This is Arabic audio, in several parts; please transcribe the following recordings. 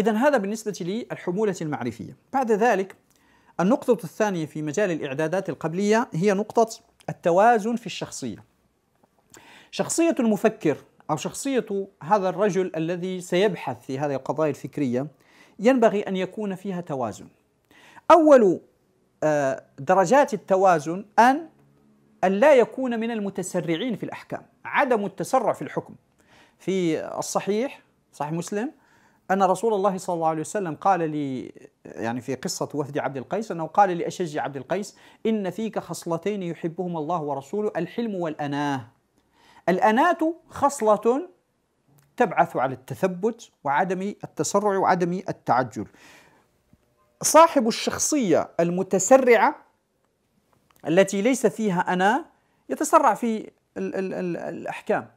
إذا هذا بالنسبة لي الحمولة المعرفية بعد ذلك النقطة الثانية في مجال الإعدادات القبلية هي نقطة التوازن في الشخصية شخصية المفكر أو شخصية هذا الرجل الذي سيبحث في هذه القضايا الفكرية ينبغي أن يكون فيها توازن أول آه، درجات التوازن أن أن لا يكون من المتسرعين في الأحكام عدم التسرع في الحكم في الصحيح صحيح مسلم أن رسول الله صلى الله عليه وسلم قال لي يعني في قصة وفد عبد القيس أنه قال لأشج عبد القيس إن فيك خصلتين يحبهما الله ورسوله الحلم والأناة الأناة خصلة تبعث على التثبت وعدم التسرع وعدم التعجل صاحب الشخصية المتسرعة التي ليس فيها أنا يتسرع في الـ الـ الـ الأحكام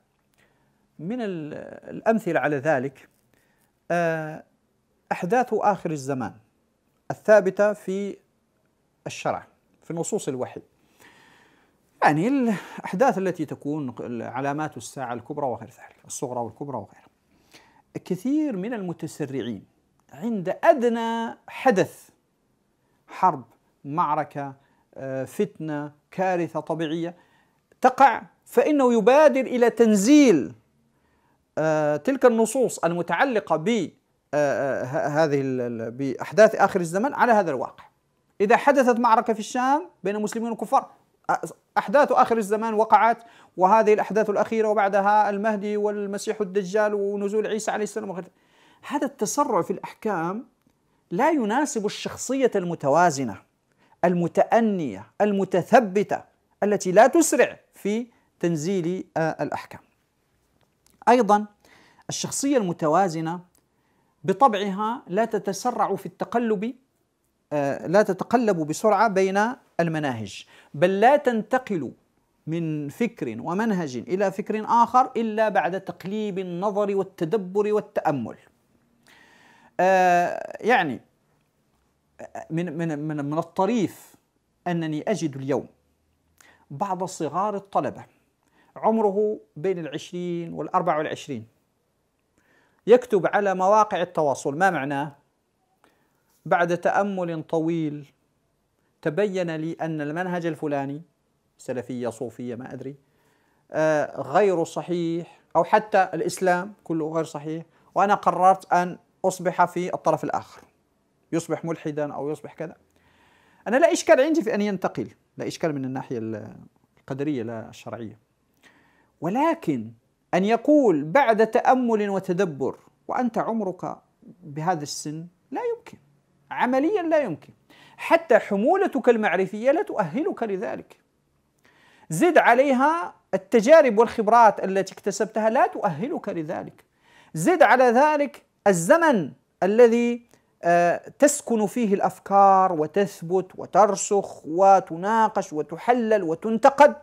من الأمثلة على ذلك آه، أحداث آخر الزمان الثابتة في الشرع في نصوص الوحي يعني الأحداث التي تكون علامات الساعة الكبرى وغير ذلك الصغرى والكبرى وغيرها كثير من المتسرعين عند أدنى حدث حرب معركة آه، فتنة كارثة طبيعية تقع فإنه يبادر إلى تنزيل آه، تلك النصوص المتعلقة ب آه، آه، هذه بأحداث آخر الزمن على هذا الواقع إذا حدثت معركة في الشام بين المسلمين والكفار أحداث آخر الزمان وقعت وهذه الأحداث الأخيرة وبعدها المهدي والمسيح الدجال ونزول عيسى عليه السلام وغيره هذا التسرع في الأحكام لا يناسب الشخصية المتوازنة المتأنية المتثبتة التي لا تسرع في تنزيل الأحكام ايضا الشخصيه المتوازنه بطبعها لا تتسرع في التقلب آه، لا تتقلب بسرعه بين المناهج بل لا تنتقل من فكر ومنهج الى فكر اخر الا بعد تقليب النظر والتدبر والتامل. آه، يعني من من من من الطريف انني اجد اليوم بعض صغار الطلبه عمره بين العشرين والأربع والعشرين يكتب على مواقع التواصل ما معناه بعد تأمل طويل تبين لي أن المنهج الفلاني سلفية صوفية ما أدري آه، غير صحيح أو حتى الإسلام كله غير صحيح وأنا قررت أن أصبح في الطرف الآخر يصبح ملحدا أو يصبح كذا أنا لا إشكال عندي في أن ينتقل لا إشكال من الناحية القدرية لا الشرعية ولكن ان يقول بعد تامل وتدبر وانت عمرك بهذا السن لا يمكن عمليا لا يمكن حتى حمولتك المعرفيه لا تؤهلك لذلك زد عليها التجارب والخبرات التي اكتسبتها لا تؤهلك لذلك زد على ذلك الزمن الذي آه، تسكن فيه الافكار وتثبت وترسخ وتناقش وتحلل وتنتقد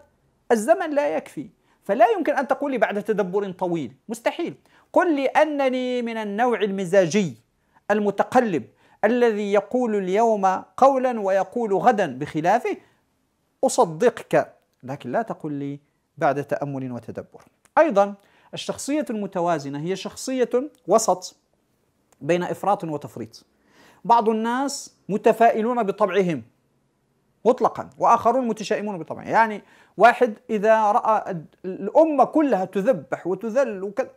الزمن لا يكفي فلا يمكن أن تقول لي بعد تدبر طويل مستحيل قل لي أنني من النوع المزاجي المتقلب الذي يقول اليوم قولا ويقول غدا بخلافه أصدقك لكن لا تقل لي بعد تأمل وتدبر أيضا الشخصية المتوازنة هي شخصية وسط بين إفراط وتفريط بعض الناس متفائلون بطبعهم مطلقا واخرون متشائمون بطبع يعني واحد اذا راى الامه كلها تذبح وتذل وكذا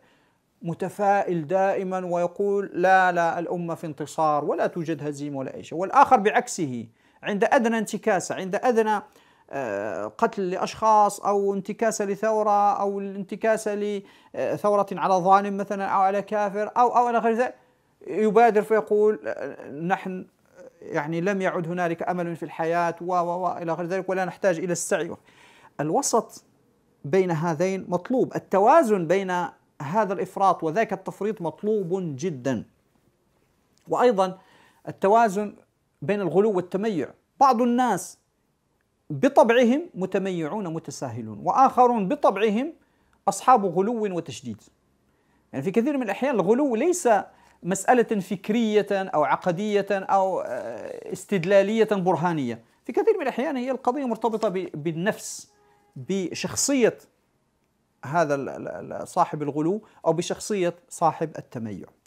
متفائل دائما ويقول لا لا الامه في انتصار ولا توجد هزيمه ولا اي شيء والاخر بعكسه عند ادنى انتكاسه عند ادنى آه، قتل لاشخاص او انتكاسه لثوره او الانتكاسه لثوره آه، على ظالم مثلا او على كافر او او الى غير ذلك يبادر فيقول آه، نحن يعني لم يعد هنالك امل في الحياه و و الى غير ذلك ولا نحتاج الى السعي الوسط بين هذين مطلوب التوازن بين هذا الافراط وذاك التفريط مطلوب جدا وايضا التوازن بين الغلو والتميع بعض الناس بطبعهم متميعون متساهلون واخرون بطبعهم اصحاب غلو وتشديد يعني في كثير من الاحيان الغلو ليس مسألة فكرية أو عقدية أو آه، استدلالية برهانية في كثير من الأحيان هي القضية مرتبطة بالنفس بشخصية هذا صاحب الغلو أو بشخصية صاحب التميع